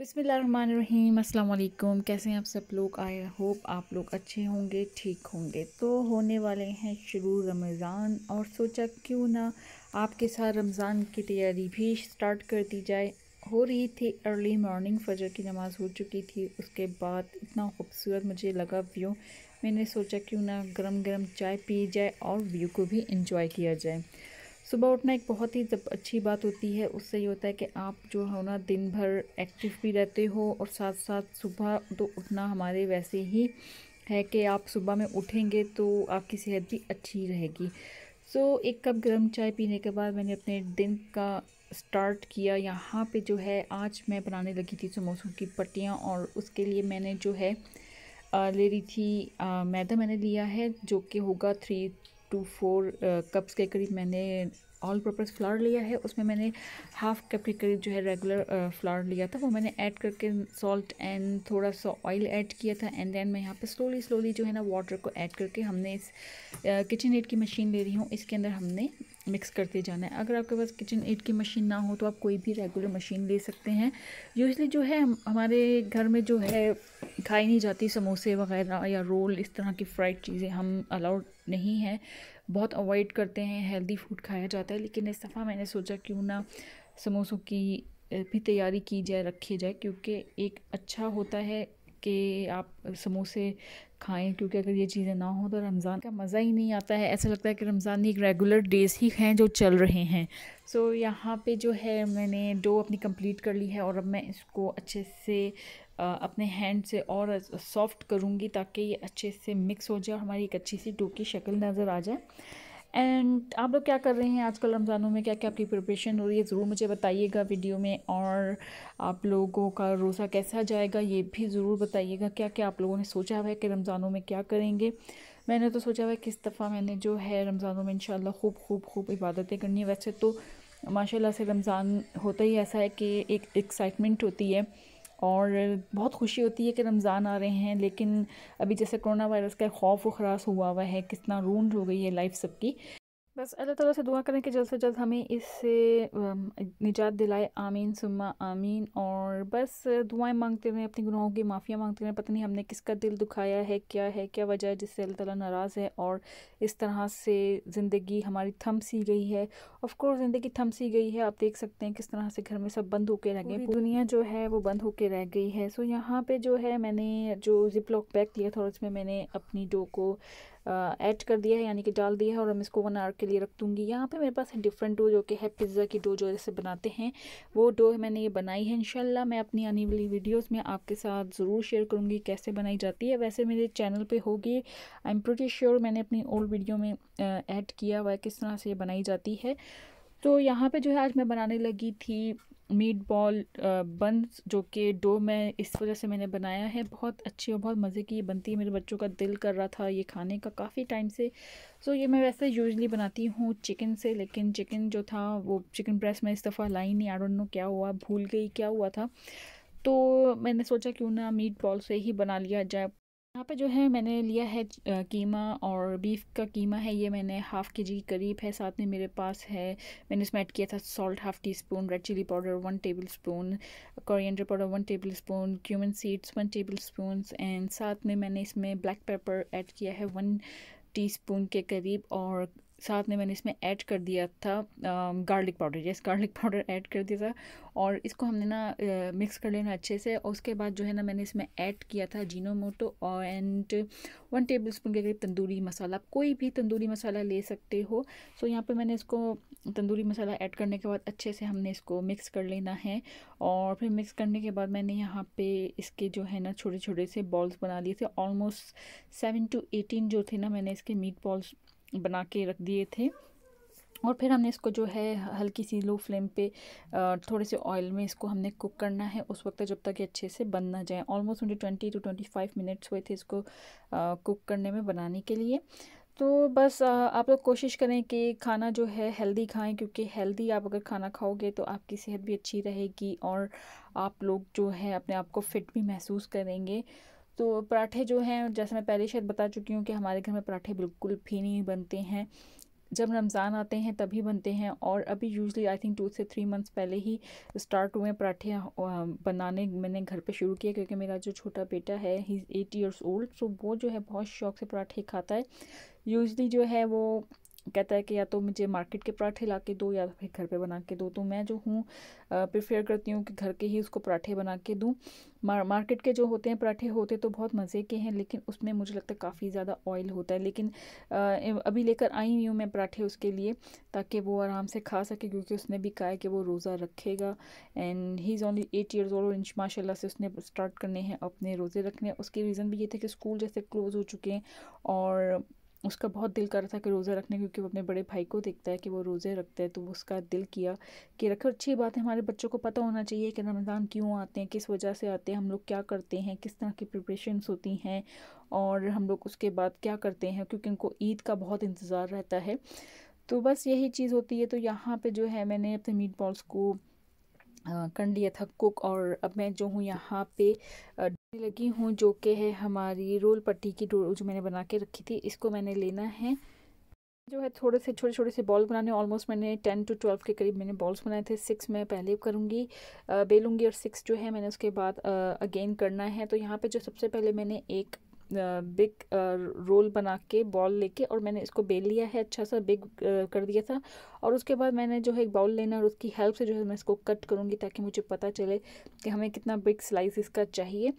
बिसमीम अल्लाम कैसे हैं आप सब लोग आई होप आप लोग अच्छे होंगे ठीक होंगे तो होने वाले हैं शुरू रमज़ान और सोचा क्यों ना आपके साथ रमज़ान की तैयारी भी स्टार्ट कर दी जाए हो रही थी अर्ली मॉर्निंग फजर की नमाज़ हो चुकी थी उसके बाद इतना खूबसूरत मुझे लगा व्यू मैंने सोचा क्यों ना गरम गरम चाय पी जाए और व्यू को भी इंजॉय किया जाए सुबह उठना एक बहुत ही जब अच्छी बात होती है उससे ये होता है कि आप जो है ना दिन भर एक्टिव भी रहते हो और साथ साथ सुबह तो उठना हमारे वैसे ही है कि आप सुबह में उठेंगे तो आपकी सेहत भी अच्छी रहेगी सो so, एक कप गर्म चाय पीने के बाद मैंने अपने दिन का स्टार्ट किया यहाँ पे जो है आज मैं बनाने लगी थी समोसों की पट्टियाँ और उसके लिए मैंने जो है ले रही थी मैदा मैंने लिया है जो कि होगा थ्री टू फोर कप्स के करीब मैंने ऑल पर्पज़ फ्लावर लिया है उसमें मैंने हाफ़ कप के करीब जो है रेगुलर फ्लावर uh, लिया था वो मैंने ऐड करके सॉल्ट एंड थोड़ा सा ऑयल ऐड किया था एंड देन मैं यहाँ पे स्लोली स्लोली जो है ना वाटर को ऐड करके हमने इस किचन uh, एड की मशीन ले रही हूँ इसके अंदर हमने मिक्स करते जाना है अगर आपके पास किचन एड की मशीन ना हो तो आप कोई भी रेगुलर मशीन ले सकते हैं यूजली जो है हम हमारे घर में जो है खाई नहीं जाती समोसे वगैरह या रोल इस तरह की फ्राइड चीज़ें हम अलाउड नहीं हैं बहुत अवॉइड करते हैं हेल्दी फूड खाया जाता है लेकिन इस दफ़ा मैंने सोचा क्यों ना समोसों की भी तैयारी की जाए रखी जाए क्योंकि एक अच्छा होता है के आप समोसे खाएं क्योंकि अगर ये चीज़ें ना हों तो रमज़ान का मज़ा ही नहीं आता है ऐसा लगता है कि रमज़ान एक रेगुलर डेज़ ही हैं जो चल रहे हैं सो so, यहाँ पे जो है मैंने डो अपनी कंप्लीट कर ली है और अब मैं इसको अच्छे से अपने हैंड से और सॉफ्ट करूँगी ताकि ये अच्छे से मिक्स हो जाए और हमारी एक अच्छी सी डो की शक्ल नज़र आ जाए एंड आप लोग क्या कर रहे हैं आजकल रमज़ानों में क्या क्या आपकी प्रिपरेशन हो रही है ज़रूर मुझे बताइएगा वीडियो में और आप लोगों का रोज़ा कैसा जाएगा ये भी ज़रूर बताइएगा क्या क्या आप लोगों ने सोचा हुआ है कि रमज़ानों में क्या करेंगे मैंने तो सोचा हुआ है कि इस दफ़ा मैंने जो है रमज़ानों में इन खूब खूब खूब इबादतें करनी है वैसे तो माशाल्लाह से रमज़ान होता ही ऐसा है कि एक एक्साइटमेंट होती है और बहुत खुशी होती है कि रमज़ान आ रहे हैं लेकिन अभी जैसे कोरोना वायरस का खौफ व खरास हुआ हुआ है कितना रूंड हो गई है लाइफ सबकी बस अल्लाह ताला से दुआ करें कि जल्द से जल्द हमें इससे निजात दिलाए आमीन सुम्मा आमीन और बस दुआएं मांगते रहें अपने गुनाहों की माफ़ियाँ मांगते रहें पता नहीं हमने किसका दिल दुखाया है क्या है क्या वजह है जिससे अल्लाह ताला नाराज़ है और इस तरह से ज़िंदगी हमारी थम सी गई है ऑफ़कोर्स ज़िंदगी थम सी गई है आप देख सकते हैं किस तरह से घर में सब बंद होके रह गए दुनिया जो है वो बंद होके रह गई है सो यहाँ पर जो है मैंने जो जिप लॉक पैक लिया था उसमें मैंने अपनी डो को ऐड कर दिया है यानी कि डाल दिया है और हम इसको वन आवर के लिए रख दूँगी यहाँ पे मेरे पास डिफरेंट डो जो कि है पिज़्ज़ा की डो जो जैसे बनाते हैं वो डो मैंने ये बनाई है इनशाला मैं अपनी आने वाली वीडियोज़ में आपके साथ ज़रूर शेयर करूँगी कैसे बनाई जाती है वैसे मेरे चैनल पर होगी आई एम प्रोटी श्योर मैंने अपनी ओल्ड वीडियो में ऐड किया हुआ है किस तरह से ये बनाई जाती है तो यहाँ पे जो है आज मैं बनाने लगी थी मीट बॉल बंस जो कि डो मैं इस वजह से मैंने बनाया है बहुत अच्छी और बहुत मज़े की ये बनती है मेरे बच्चों का दिल कर रहा था ये खाने का काफ़ी टाइम से सो ये मैं वैसे यूजली बनाती हूँ चिकन से लेकिन चिकन जो था वो चिकन ब्रेस्ट मैं इस दफ़ा लाई नहीं आई डोंट नो क्या हुआ भूल गई क्या हुआ था तो मैंने सोचा क्यों ना मीट बॉल से ही बना लिया जाए यहाँ पे जो है मैंने लिया है कीमा और बीफ का कीमा है ये मैंने हाफ़ के जी के करीब है साथ में मेरे पास है मैंने इसमें ऐड किया था salt half teaspoon red chilli powder one tablespoon coriander powder one tablespoon cumin seeds one tablespoon and साथ में मैंने इसमें ब्लैक पेपर ऐड किया है वन टीस्पून के करीब और साथ में मैंने इसमें ऐड कर दिया था garlic powder yes garlic powder add कर दिया था और इसको हमने ना मिक्स कर लेना अच्छे से और उसके बाद जो है ना मैंने इसमें ऐड किया था जीनो मोटो और एंड वन टेबल स्पून के करीब तंदूरी मसाला आप कोई भी तंदूरी मसाला ले सकते हो सो यहाँ पर मैंने इसको तंदूरी मसाला ऐड करने के बाद अच्छे से हमने इसको मिक्स कर लेना है और फिर मिक्स करने के बाद मैंने यहाँ पर इसके जो है ना छोटे छोटे से बॉल्स बना लिए थे ऑलमोस्ट सेवन टू एटीन जो थे ना मैंने इसके मीट बॉल्स बना के रख दिए थे और फिर हमने इसको जो है हल्की सी लो फ्लेम पे थोड़े से ऑयल में इसको हमने कुक करना है उस वक्त जब तक ये अच्छे से बन ना जाए ऑलमोस्ट मुझे twenty two twenty five minutes हुए थे इसको कुक करने में बनाने के लिए तो बस आप लोग कोशिश करें कि खाना जो है हेल्दी खाएं क्योंकि हेल्दी आप अगर खाना खाओगे तो आपकी सेहत भी अच्छी रहेगी और आप लोग जो है अपने आप को फिट भी महसूस करेंगे तो पराठे जो हैं जैसे मैं पहले शायद बता चुकी हूँ कि हमारे घर में पराठे बिल्कुल भी नहीं बनते हैं जब रमज़ान आते हैं तभी बनते हैं और अभी यूजली आई थिंक टू से थ्री मंथ्स पहले ही स्टार्ट हुए पराठे बनाने मैंने घर पे शुरू किया क्योंकि मेरा जो छोटा बेटा है he eight years old so वो जो है बहुत शौक से पराठे खाता है यूजली जो है वो कहता है कि या तो मुझे मार्केट के पराठे ला के दो या फिर घर पे बना के दो तो मैं जो हूँ प्रेफर करती हूँ कि घर के ही उसको पराठे बना के दूँ मार, मार्केट के जो होते हैं पराठे होते तो बहुत मज़े के हैं लेकिन उसमें मुझे लगता है काफ़ी ज़्यादा ऑयल होता है लेकिन अभी लेकर आई हुई हूँ मैं पराठे उसके लिए ताकि वो आराम से खा सके क्योंकि उसने भी कहा है कि वो रोज़ा रखेगा and he is only eight years old इंच माशाला से उसने स्टार्ट करने हैं अपने रोज़े रखने उसके रीज़न भी ये थे कि स्कूल जैसे क्लोज़ हो चुके हैं और उसका बहुत दिल कर रहा था कि रोज़ा रखने क्योंकि वो अपने बड़े भाई को देखता है कि वो रोज़े रखता है तो उसका दिल किया कि रखो अच्छी बात है हमारे बच्चों को पता होना चाहिए कि रमज़ान क्यों आते हैं किस वजह से आते हैं हम लोग क्या करते हैं किस तरह की प्रिपरेशंस होती हैं और हम लोग उसके बाद क्या करते हैं क्योंकि उनको ईद का बहुत इंतज़ार रहता है तो बस यही चीज़ होती है तो यहाँ पर जो है मैंने अपने मीट बॉल्स को कर लिया था कुक और अब मैं जो हूँ यहाँ पे लगी हूँ जो कि है हमारी रोल पट्टी की जो मैंने बना के रखी थी इसको मैंने लेना है जो है थोड़े से छोटे छोटे से बॉल बनाने ऑलमोस्ट मैंने टेन टू ट्वेल्व के करीब मैंने बॉल्स बनाए थे सिक्स मैं पहले करूँगी बेलूँगी और सिक्स जो है मैंने उसके बाद अगेन करना है तो यहाँ पे जो सबसे पहले मैंने एक बिग रोल बना के बॉल लेके और मैंने इसको बेल लिया है अच्छा सा बिग कर दिया था और उसके बाद मैंने जो है एक बाउल लेना और उसकी हेल्प से जो है मैं इसको कट करूँगी ताकि मुझे पता चले कि हमें कितना बिग स्लाइस इसका चाहिए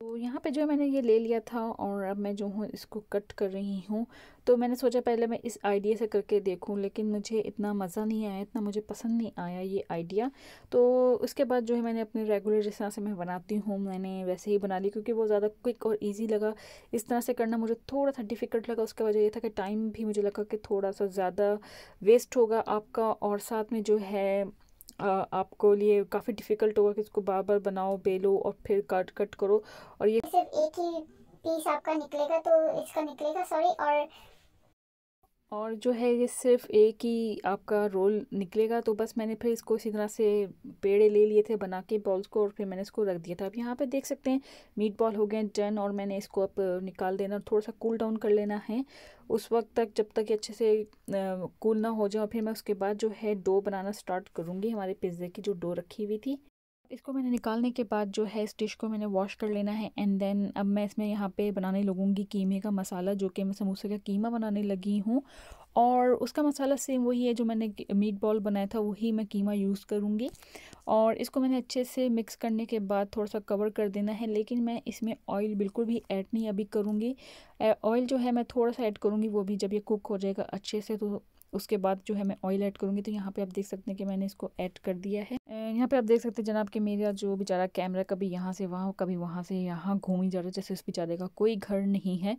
तो यहाँ पे जो है मैंने ये ले लिया था और अब मैं जो हूँ इसको कट कर रही हूँ तो मैंने सोचा पहले मैं इस आइडिया से करके देखूँ लेकिन मुझे इतना मज़ा नहीं आया इतना मुझे पसंद नहीं आया ये आइडिया तो उसके बाद जो है मैंने अपने रेगुलर जिस तरह से मैं बनाती हूँ मैंने वैसे ही बना ली क्योंकि वो ज़्यादा क्विक और ईजी लगा इस तरह से करना मुझे थोड़ा सा डिफ़िकल्ट लगा उसकी वजह यह था कि टाइम भी मुझे लगा कि थोड़ा सा ज़्यादा वेस्ट होगा आपका और साथ में जो है आपको लिए काफ़ी डिफ़िकल्ट होगा कि इसको बार बार बनाओ बेलो और फिर कट कट करो और ये सिर्फ एक ही पीस आपका निकलेगा तो इसका निकलेगा सॉरी और और जो है ये सिर्फ एक ही आपका रोल निकलेगा तो बस मैंने फिर इसको इसी तरह से पेड़े ले लिए थे बना के बॉल्स को और फिर मैंने इसको रख दिया था अब यहाँ पे देख सकते हैं मीट बॉल हो गए डन और मैंने इसको अब निकाल देना थोड़ा सा कूल डाउन कर लेना है उस वक्त तक जब तक ये अच्छे से कूल ना हो जाए फिर मैं उसके बाद जो है डो बनाना स्टार्ट करूँगी हमारे पिज़्ज़े की जो डो रखी हुई थी इसको मैंने निकालने के बाद जो है इस डिश को मैंने वॉश कर लेना है एंड देन अब मैं इसमें यहाँ पे बनाने लगूँगी कीमे का मसाला जो कि मैं समोसे का कीमा बनाने लगी हूँ और उसका मसाला सेम वही है जो मैंने मीट बॉल बनाया था वही मैं कीमा यूज़ करूँगी और इसको मैंने अच्छे से मिक्स करने के बाद थोड़ा सा कवर कर देना है लेकिन मैं इसमें ऑयल बिल्कुल भी ऐड नहीं अभी करूँगी ऑयल जो है मैं थोड़ा सा ऐड करूँगी वो भी जब ये कुक हो जाएगा अच्छे से तो उसके बाद जो है मैं ऑयल ऐड करूँगी तो यहाँ पे आप देख सकते हैं कि मैंने इसको ऐड कर दिया है यहाँ पे आप देख सकते हैं जनाब कि मेरा जो बेचारा कैमरा कभी यहाँ से वहाँ कभी वहाँ से यहाँ घूम ही जा रहा है जैसे उस बेचारे का कोई घर नहीं है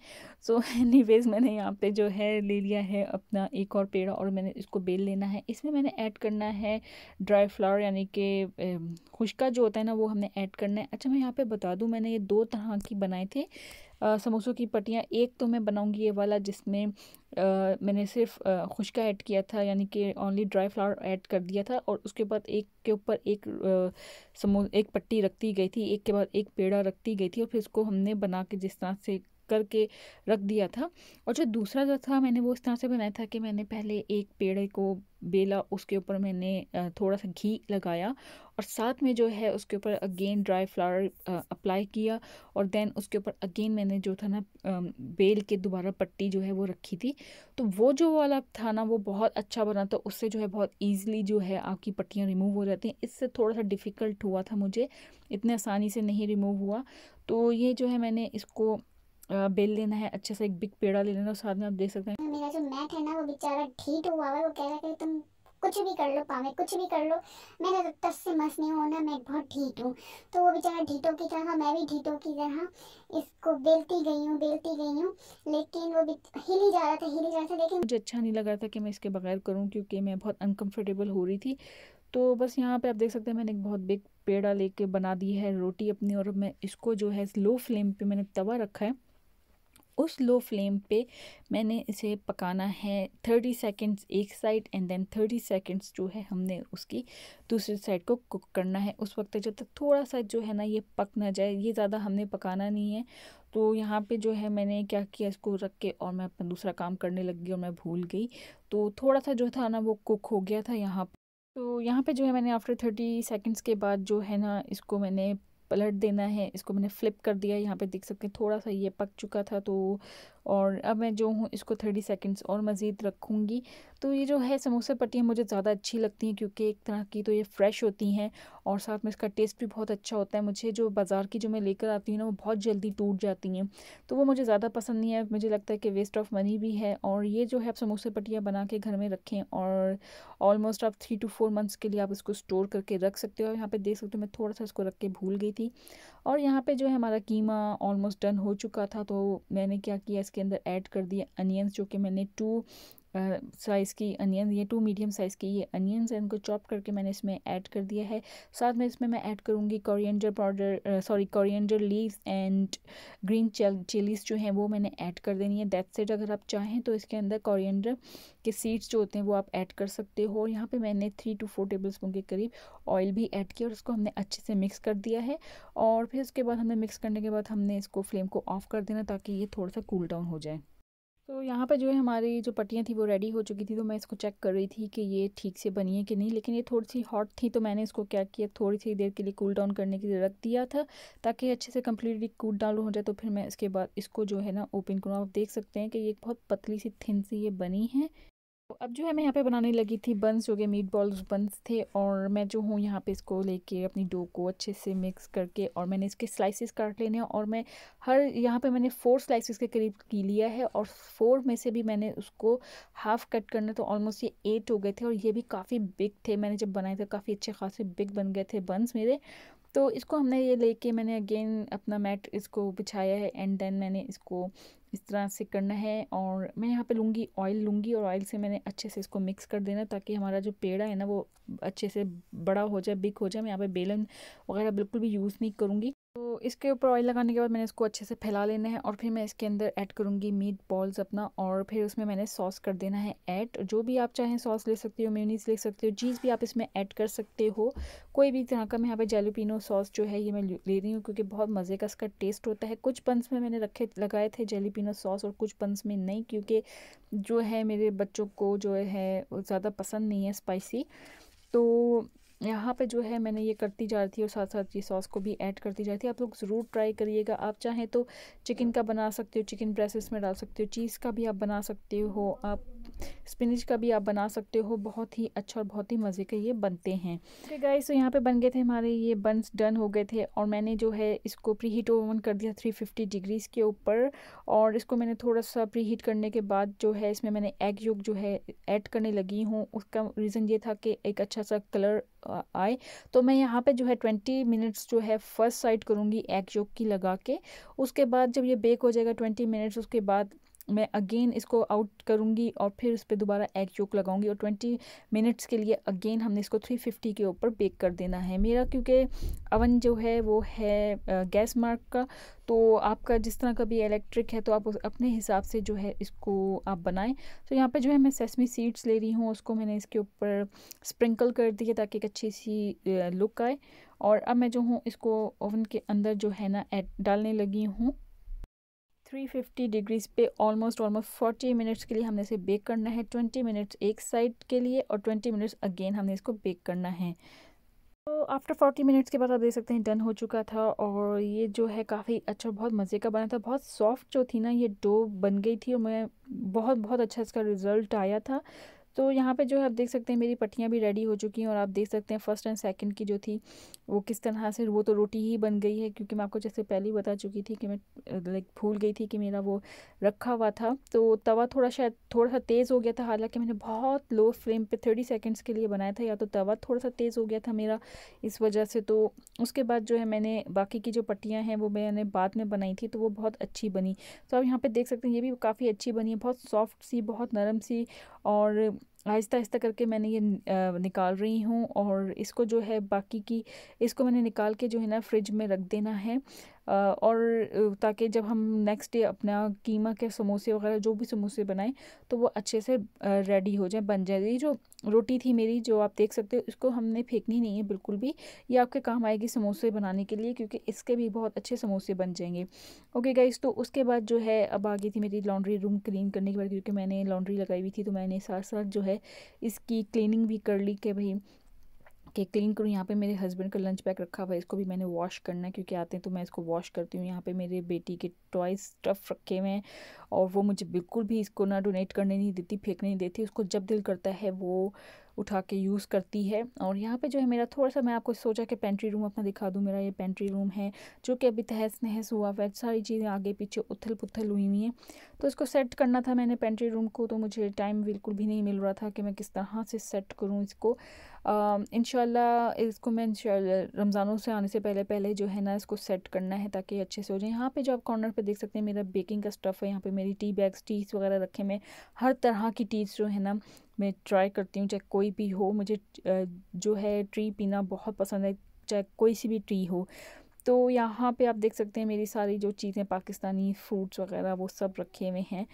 सो एनी एनी मैंने यहाँ पे जो है ले लिया है अपना एक और पेड़ा और मैंने इसको बेल लेना है इसमें मैंने ऐड करना है ड्राई फ्लावर यानी कि खुशका जो होता है ना वो हमने ऐड करना है अच्छा मैं यहाँ पर बता दूँ मैंने ये दो तरह की बनाए थे समोसों की पट्टियाँ एक तो मैं बनाऊँगी ये वाला जिसमें मैंने सिर्फ खुशका ऐड किया था यानी कि ओनली ड्राई फ्लावर ऐड कर दिया था और उसके बाद एक के ऊपर एक समो एक पट्टी रखती गई थी एक के बाद एक पेड़ा रखती गई थी और फिर इसको हमने बना के जिस तरह से करके रख दिया था और जो दूसरा जो था मैंने वो इस तरह से बनाया था कि मैंने पहले एक पेड़ को बेला उसके ऊपर मैंने थोड़ा सा घी लगाया और साथ में जो है उसके ऊपर अगेन ड्राई फ्लावर अप्लाई किया और देन उसके ऊपर अगेन मैंने जो था ना बेल के दोबारा पट्टी जो है वो रखी थी तो वो जो वाला था ना वो बहुत अच्छा बना था उससे जो है बहुत ईजिली जो है आपकी पट्टियाँ रिमूव हो जाती हैं इससे थोड़ा सा डिफ़िकल्ट हुआ था मुझे इतने आसानी से नहीं रिमूव हुआ तो ये जो है मैंने इसको बेल लेना है अच्छे से एक बिग पेड़ा ले लेना साथ में आप देख सकते हैं मेरा जो मैट है ना वो बेचारा ठीक हुआ है वो कह रहा है तुम कुछ भी कर लो पावे कुछ भी कर लो मैंने जब तक से मस नहीं होना मैं बहुत ढीठ हूँ तो वो बेचारा ढीटों की तरह मैं भी ढीटों की तरह इसको बेलती गई हूँ बेलती गई हूँ लेकिन वो हिल ही जा रहा था हिल ही जा रहा था लेकिन मुझे अच्छा नहीं लग रहा था कि मैं इसके बगैर करूँ क्योंकि मैं बहुत अनकम्फर्टेबल हो रही थी तो बस यहाँ पे आप देख सकते हैं मैंने एक बहुत बिग पेड़ा लेके बना दी है रोटी अपनी और मैं इसको जो है लो फ्लेम पे मैंने तवा रखा है उस लो फ्लेम पे मैंने इसे पकाना है थर्टी सेकेंड्स एक side and then thirty seconds जो है हमने उसकी दूसरी साइड को कुक करना है उस वक्त जब तक थोड़ा सा जो है ना ये पक ना जाए ये ज़्यादा हमने पकाना नहीं है तो यहाँ पे जो है मैंने क्या किया इसको रख के और मैं अपना दूसरा काम करने लग गई और मैं भूल गई तो थोड़ा सा जो था ना वो कुक हो गया था यहाँ तो यहाँ पे जो है मैंने आफ्टर थर्टी सेकंड्स के बाद जो है ना इसको मैंने पलट देना है इसको मैंने फ्लिप कर दिया यहाँ पे देख सकते हैं थोड़ा सा ये पक चुका था तो और अब मैं जो हूँ इसको थर्टी सेकेंड्स और मज़ीद रखूँगी तो ये जो है समोसा पट्टियाँ मुझे ज़्यादा अच्छी लगती हैं क्योंकि एक तरह की तो ये फ्रेश होती हैं और साथ में इसका टेस्ट भी बहुत अच्छा होता है मुझे जो बाज़ार की जो मैं लेकर आती हूँ ना वो बहुत जल्दी टूट जाती हैं तो वो मुझे ज़्यादा पसंद नहीं है मुझे लगता है कि वेस्ट ऑफ मनी भी है और ये जो है आप समोसे पटिया बना के घर में रखें और ऑलमोस्ट आप थ्री टू फोर मंथ्स के लिए आप इसको स्टोर करके रख सकते हो और यहाँ पर देख सकते हो मैं थोड़ा सा इसको रख के भूल गई थी और यहाँ पे जो है हमारा कीमा ऑलमोस्ट डन हो चुका था तो मैंने क्या किया इसके अंदर ऐड कर दिया अनियंस जो कि मैंने टू साइज़ की अनियन ये टू मीडियम साइज़ की ये अनियंस हैं इनको चॉप करके मैंने इसमें ऐड कर दिया है साथ में इसमें मैं ऐड करूँगी coriander powder sorry coriander leaves and green chillies जो हैं वो मैंने ऐड कर देनी है दैट सेट अगर आप चाहें तो इसके अंदर कोरिएंडर के सीड्स जो होते हैं वो आप ऐड कर सकते हो यहाँ पर मैंने three to four tablespoon के करीब ऑयल भी ऐड किया और उसको हमने अच्छे से मिक्स कर दिया है और फिर उसके बाद हमने मिक्स करने के बाद हमने इसको फ्लेम को ऑफ़ कर देना ताकि ये थोड़ा सा कूल डाउन हो जाए तो यहाँ पर जो है हमारी जो पट्टियाँ थी वो रेडी हो चुकी थी तो मैं इसको चेक कर रही थी कि ये ठीक से बनी है कि नहीं लेकिन ये थोड़ी सी हॉट थी तो मैंने इसको क्या किया थोड़ी सी देर के लिए कूल डाउन करने के लिए रख दिया था ताकि अच्छे से कम्प्लीटली कूल डाउन हो जाए तो फिर मैं इसके बाद इसको जो है ना ओपन करूँ आप देख सकते हैं कि ये बहुत पतली सी थिन सी ये बनी है तो अब जो है मैं यहाँ पे बनाने लगी थी बंस जो कि मीट बॉल्स बंस थे और मैं जो हूँ यहाँ पे इसको लेके अपनी डो को अच्छे से मिक्स करके और मैंने इसके स्लाइसेस काट लेने हैं और मैं हर यहाँ पे मैंने फोर स्लाइसेस के करीब की लिया है और फोर में से भी मैंने उसको हाफ़ कट करना तो ऑलमोस्ट ये एट हो गए थे और ये भी काफ़ी बिग थे मैंने जब बनाए थे काफ़ी अच्छे खासे बिग बन गए थे बंस मेरे तो इसको हमने ये लेके मैंने अगेन अपना मैट इसको बिछाया है एंड देन मैंने इसको इस तरह से करना है और मैं यहाँ पे लूँगी ऑयल लूँगी और ऑयल से मैंने अच्छे से इसको मिक्स कर देना ताकि हमारा जो पेड़ा है ना वो अच्छे से बड़ा हो जाए बिग हो जाए मैं यहाँ पे बेलन वगैरह बिल्कुल भी यूज़ नहीं करूँगी तो इसके ऊपर ऑयल लगाने के बाद मैंने इसको अच्छे से फैला लेना है और फिर मैं इसके अंदर ऐड करूँगी मीट बॉल्स अपना और फिर उसमें मैंने सॉस कर देना है ऐड जो भी आप चाहें सॉस ले सकते हो मेनीस ले सकते हो चीज़ भी आप इसमें ऐड कर सकते हो कोई भी तरह का मैं यहाँ पर जेलोपिनो सॉस जो है ये मैं ले रही हूँ क्योंकि बहुत मज़े का इसका टेस्ट होता है कुछ पंस में मैंने रखे लगाए थे जेलीपिनो सॉस और कुछ पंस में नहीं क्योंकि जो है मेरे बच्चों को जो है ज़्यादा पसंद नहीं है स्पाइसी तो यहाँ पे जो है मैंने ये करती जा रही थी और साथ साथ ये सॉस को भी ऐड करती जा रही थी आप लोग ज़रूर ट्राई करिएगा आप चाहें तो चिकन का बना सकते हो चिकन ब्रेस्ट में डाल सकते हो चीज़ का भी आप बना सकते हो आप स्पिनिज का भी आप बना सकते हो बहुत ही अच्छा और बहुत ही मज़े के ये बनते हैं है गाइस तो यहाँ पे बन गए थे हमारे ये बंस डन हो गए थे और मैंने जो है इसको प्री हीट ओवन कर दिया 350 डिग्रीज़ के ऊपर और इसको मैंने थोड़ा सा प्री हीट करने के बाद जो है इसमें मैंने एग योग जो है ऐड करने लगी हूँ उसका रीज़न ये था कि एक अच्छा सा कलर आए तो मैं यहाँ पे जो है ट्वेंटी मिनट्स जो है फर्स्ट साइड करूँगी एग योग की लगा के उसके बाद जब ये बेक हो जाएगा ट्वेंटी मिनट्स उसके बाद मैं अगेन इसको आउट करूँगी और फिर उस पर दोबारा एग चोक लगाऊंगी और ट्वेंटी मिनट्स के लिए अगेन हमने इसको थ्री फिफ्टी के ऊपर बेक कर देना है मेरा क्योंकि अवन जो है वो है गैस मार्क का तो आपका जिस तरह का भी इलेक्ट्रिक है तो आप अपने हिसाब से जो है इसको आप बनाएं तो यहाँ पे जो है मैं सेसमी सीड्स ले रही हूँ उसको मैंने इसके ऊपर स्प्रिंकल कर दी है ताकि एक अच्छी सी लुक आए और अब मैं जो हूँ इसको ओवन के अंदर जो है ना डालने लगी हूँ 350 डिग्रीज पे ऑलमोस्ट ऑलमोस्ट 40 मिनट्स के लिए हमने इसे बेक करना है 20 मिनट्स एक साइड के लिए और 20 मिनट्स अगेन हमने इसको बेक करना है तो आफ्टर फोर्टी मिनट्स के बाद आप देख सकते हैं डन हो चुका था और ये जो है काफ़ी अच्छा बहुत मज़े का बना था बहुत सॉफ्ट जो थी ना ये डो बन गई थी और मैं बहुत बहुत अच्छा इसका रिज़ल्ट आया था तो यहाँ पे जो है आप देख सकते हैं मेरी पट्टियाँ भी रेडी हो चुकी हैं और आप देख सकते हैं फर्स्ट एंड सेकंड की जो थी वो किस तरह से वो तो रोटी ही बन गई है क्योंकि मैं आपको जैसे पहले ही बता चुकी थी कि मैं लाइक भूल गई थी कि मेरा वो रखा हुआ था तो तवा थोड़ा शायद थोड़ा सा तेज़ हो गया था हालाँकि मैंने बहुत लो फ्लेम पर थर्टी सेकेंड्स के लिए बनाया था या तो तवा थोड़ा सा तेज़ हो गया था मेरा इस वजह से तो उसके बाद जो है मैंने बाकी की जो पट्टियाँ हैं वो मैंने बाद में बनाई थी तो वो बहुत अच्छी बनी तो आप यहाँ पर देख सकते हैं ये भी काफ़ी अच्छी बनी है बहुत सॉफ्ट सी बहुत नरम सी और आहिस्ता आहिस्ता करके मैंने ये निकाल रही हूँ और इसको जो है बाकी की इसको मैंने निकाल के जो है ना फ्रिज में रख देना है और ताकि जब हम नेक्स्ट डे अपना कीमा के समोसे वगैरह जो भी समोसे बनाएं तो वो अच्छे से रेडी हो जाए बन जाए ये जो रोटी थी मेरी जो आप देख सकते हो उसको हमने फेंकनी नहीं है बिल्कुल भी ये आपके काम आएगी समोसे बनाने के लिए क्योंकि इसके भी बहुत अच्छे समोसे बन जाएंगे ओके गाइज तो उसके बाद जो है अब आ गई थी मेरी लॉन्ड्री रूम क्लीन करने के बाद क्योंकि मैंने लॉन्ड्री लगाई हुई थी तो मैंने साथ साथ जो है इसकी क्लिनिंग भी कर ली कि भाई कि क्लीन करूँ यहाँ पे मेरे हस्बैंड का लंच बैग रखा हुआ है इसको भी मैंने वॉश करना है क्योंकि आते हैं तो मैं इसको वॉश करती हूँ यहाँ पे मेरे बेटी के टॉय स्टफ़ रखे हुए हैं और वो मुझे बिल्कुल भी इसको ना डोनेट करने नहीं देती फेंकने नहीं देती उसको जब दिल करता है वो उठा के यूज़ करती है और यहाँ पे जो है मेरा थोड़ा सा मैं आपको सोचा कि पेंट्री रूम अपना दिखा दूँ मेरा ये पेंट्री रूम है जो कि अभी तहस नहस हुआ वह सारी चीज़ें आगे पीछे उथल पुथल हुई हुई हैं तो इसको सेट करना था मैंने पेंट्री रूम को तो मुझे टाइम बिल्कुल भी नहीं मिल रहा था कि मैं किस तरह से सेट करूँ इसको इन इसको मैं इन रमज़ानों से आने से पहले पहले जो है ना इसको सेट करना है ताकि अच्छे से हो जाए यहाँ पर जो आप कॉर्नर पर देख सकते हैं मेरा बेकिंग का स्टफ़ है यहाँ पर मेरी टी बैग्स टीस वगैरह रखे मैं हर तरह की टीस जो है ना मैं ट्राई करती हूँ चाहे कोई भी हो मुझे जो है ट्री पीना बहुत पसंद है चाहे कोई सी भी ट्री हो तो यहाँ पे आप देख सकते हैं मेरी सारी जो चीज़ें पाकिस्तानी फ्रूट्स वगैरह वो सब रखे हुए हैं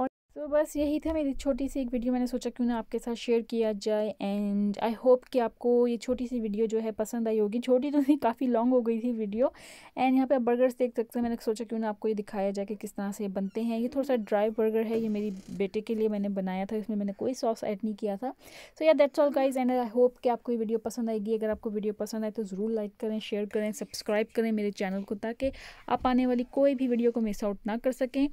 और सो so, बस यही था मेरी छोटी सी एक वीडियो मैंने सोचा क्यों ना आपके साथ शेयर किया जाए एंड आई होप कि आपको ये छोटी सी वीडियो जो है पसंद आई होगी छोटी तो नहीं काफ़ी लॉन्ग हो गई थी वीडियो एंड यहाँ पे आप बर्गर्स देख सकते हैं मैंने सोचा क्यों ना आपको ये दिखाया जाए कि किस तरह से बनते हैं ये थोड़ा सा ड्राई बर्गर है ये मेरी बेटे के लिए मैंने बनाया था इसमें मैंने कोई सॉस ऐड नहीं किया था so yeah that's all guys and I hope कि आपको ये वीडियो पसंद आएगी अगर आपको वीडियो पसंद आए तो ज़रूर लाइक करें शेयर करें सब्सक्राइब करें मेरे चैनल को ताकि आप आने वाली कोई भी वीडियो को मिस आउट ना कर सकें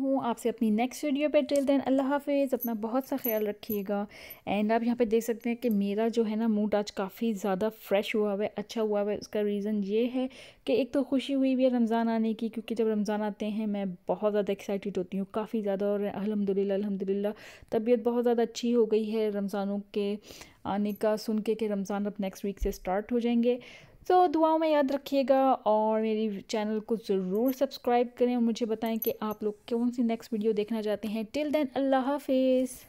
हूँ आपसे अपनी नेक्स्ट वीडियो पे टिल देन अल्लाह हाफिज़ अपना बहुत सा ख्याल रखिएगा एंड आप यहाँ पे देख सकते हैं कि मेरा जो है ना मूड आज काफ़ी ज़्यादा फ्रेश हुआ हुआ है अच्छा हुआ हुआ है उसका रीज़न ये है कि एक तो खुशी हुई भी है रमज़ान आने की क्योंकि जब रमज़ान आते हैं मैं बहुत ज़्यादा एक्साइटेड होती हूँ काफ़ी ज़्यादा और अलहमदिल्ला अलहमदिल्ला तबीयत बहुत ज़्यादा अच्छी हो गई है रमज़ानों के आने का सुन के कि रमज़ान अब नेक्स्ट वीक से स्टार्ट हो जाएंगे सो तो so, दुआओं में याद रखिएगा और मेरी चैनल को ज़रूर सब्सक्राइब करें और मुझे बताएं कि आप लोग कौन सी नेक्स्ट वीडियो देखना चाहते हैं टिल देन अल्लाह हाफिज़